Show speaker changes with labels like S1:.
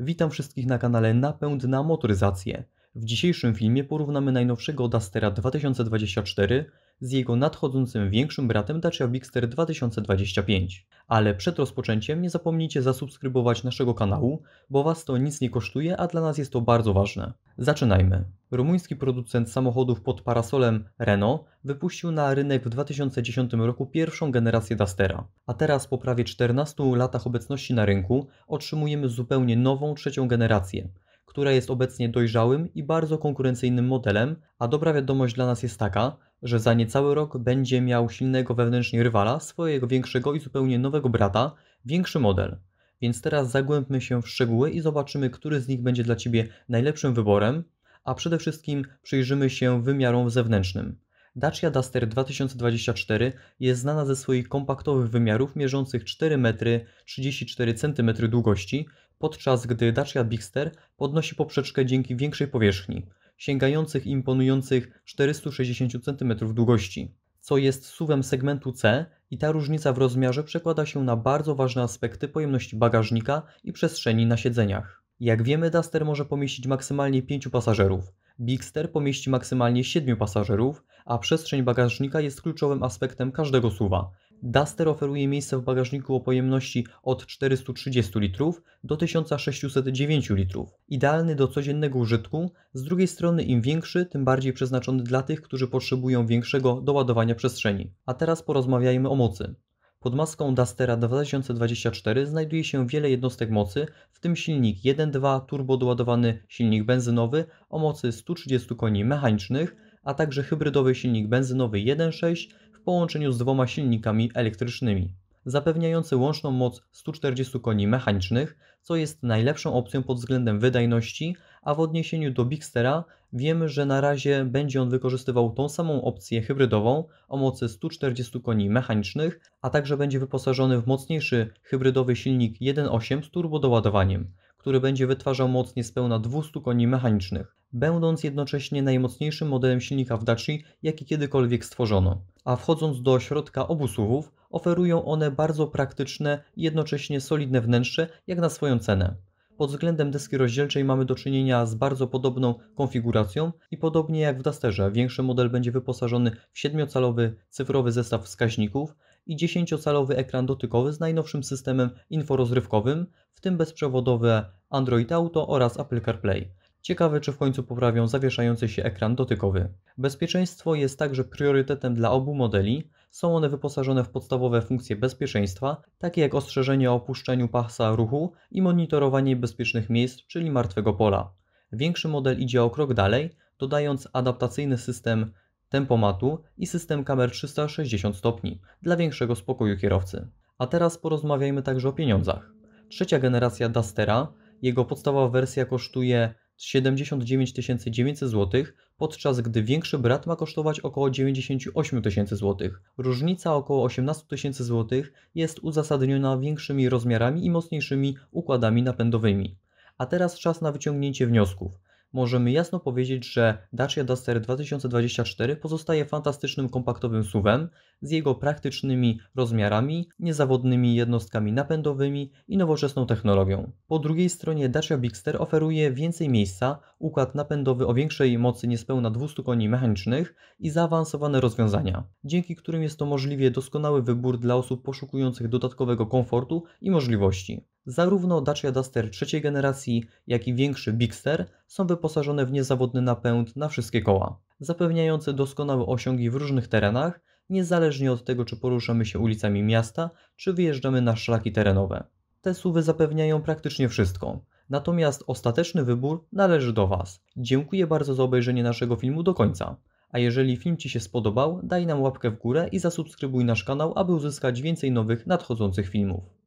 S1: Witam wszystkich na kanale Napęd na motoryzację. W dzisiejszym filmie porównamy najnowszego Dustera 2024 z jego nadchodzącym większym bratem Dacia Bigster 2025. Ale przed rozpoczęciem nie zapomnijcie zasubskrybować naszego kanału, bo Was to nic nie kosztuje, a dla nas jest to bardzo ważne. Zaczynajmy. Rumuński producent samochodów pod parasolem Renault wypuścił na rynek w 2010 roku pierwszą generację Dastera, a teraz po prawie 14 latach obecności na rynku otrzymujemy zupełnie nową trzecią generację, która jest obecnie dojrzałym i bardzo konkurencyjnym modelem, a dobra wiadomość dla nas jest taka, że za niecały rok będzie miał silnego wewnętrznie rywala, swojego większego i zupełnie nowego brata, większy model. Więc teraz zagłębmy się w szczegóły i zobaczymy, który z nich będzie dla Ciebie najlepszym wyborem, a przede wszystkim przyjrzymy się wymiarom zewnętrznym. Dacia Duster 2024 jest znana ze swoich kompaktowych wymiarów mierzących 4 metry 34 cm długości, podczas gdy Dacia Bigster podnosi poprzeczkę dzięki większej powierzchni, sięgających imponujących 460 cm długości, co jest suwem segmentu C i ta różnica w rozmiarze przekłada się na bardzo ważne aspekty pojemności bagażnika i przestrzeni na siedzeniach. Jak wiemy, Duster może pomieścić maksymalnie 5 pasażerów. Bigster pomieści maksymalnie 7 pasażerów, a przestrzeń bagażnika jest kluczowym aspektem każdego suwa. Duster oferuje miejsce w bagażniku o pojemności od 430 litrów do 1609 litrów. Idealny do codziennego użytku, z drugiej strony im większy, tym bardziej przeznaczony dla tych, którzy potrzebują większego doładowania przestrzeni. A teraz porozmawiajmy o mocy. Pod maską Dustera 2024 znajduje się wiele jednostek mocy, w tym silnik 1.2 turbodoładowany silnik benzynowy o mocy 130 koni mechanicznych, a także hybrydowy silnik benzynowy 1.6 w połączeniu z dwoma silnikami elektrycznymi zapewniający łączną moc 140 koni mechanicznych, co jest najlepszą opcją pod względem wydajności, a w odniesieniu do Bigstera wiemy, że na razie będzie on wykorzystywał tą samą opcję hybrydową o mocy 140 koni mechanicznych, a także będzie wyposażony w mocniejszy hybrydowy silnik 1.8 z turbodoładowaniem który będzie wytwarzał moc niespełna 200 koni mechanicznych, będąc jednocześnie najmocniejszym modelem silnika w Daci, jaki kiedykolwiek stworzono. A wchodząc do środka obu obusuwów, oferują one bardzo praktyczne i jednocześnie solidne wnętrze jak na swoją cenę. Pod względem deski rozdzielczej mamy do czynienia z bardzo podobną konfiguracją i podobnie jak w Dusterze, większy model będzie wyposażony w 7-calowy cyfrowy zestaw wskaźników i 10-calowy ekran dotykowy z najnowszym systemem inforozrywkowym, w tym bezprzewodowe Android Auto oraz Apple CarPlay. Ciekawe, czy w końcu poprawią zawieszający się ekran dotykowy. Bezpieczeństwo jest także priorytetem dla obu modeli. Są one wyposażone w podstawowe funkcje bezpieczeństwa, takie jak ostrzeżenie o opuszczeniu pasa ruchu i monitorowanie bezpiecznych miejsc, czyli martwego pola. Większy model idzie o krok dalej, dodając adaptacyjny system tempomatu i system kamer 360 stopni dla większego spokoju kierowcy. A teraz porozmawiajmy także o pieniądzach. Trzecia generacja Dustera, jego podstawowa wersja kosztuje 79 900 zł, podczas gdy większy brat ma kosztować około 98 000 zł Różnica około 18 000 zł jest uzasadniona większymi rozmiarami i mocniejszymi układami napędowymi. A teraz czas na wyciągnięcie wniosków możemy jasno powiedzieć, że Dacia Duster 2024 pozostaje fantastycznym kompaktowym SUVem z jego praktycznymi rozmiarami, niezawodnymi jednostkami napędowymi i nowoczesną technologią. Po drugiej stronie Dacia Bigster oferuje więcej miejsca, układ napędowy o większej mocy niespełna 200 koni mechanicznych i zaawansowane rozwiązania, dzięki którym jest to możliwie doskonały wybór dla osób poszukujących dodatkowego komfortu i możliwości. Zarówno Dacia Duster trzeciej generacji, jak i większy Bigster są wyposażone w niezawodny napęd na wszystkie koła, zapewniający doskonałe osiągi w różnych terenach, niezależnie od tego czy poruszamy się ulicami miasta, czy wyjeżdżamy na szlaki terenowe. Te suwy zapewniają praktycznie wszystko, natomiast ostateczny wybór należy do Was. Dziękuję bardzo za obejrzenie naszego filmu do końca. A jeżeli film Ci się spodobał, daj nam łapkę w górę i zasubskrybuj nasz kanał, aby uzyskać więcej nowych nadchodzących filmów.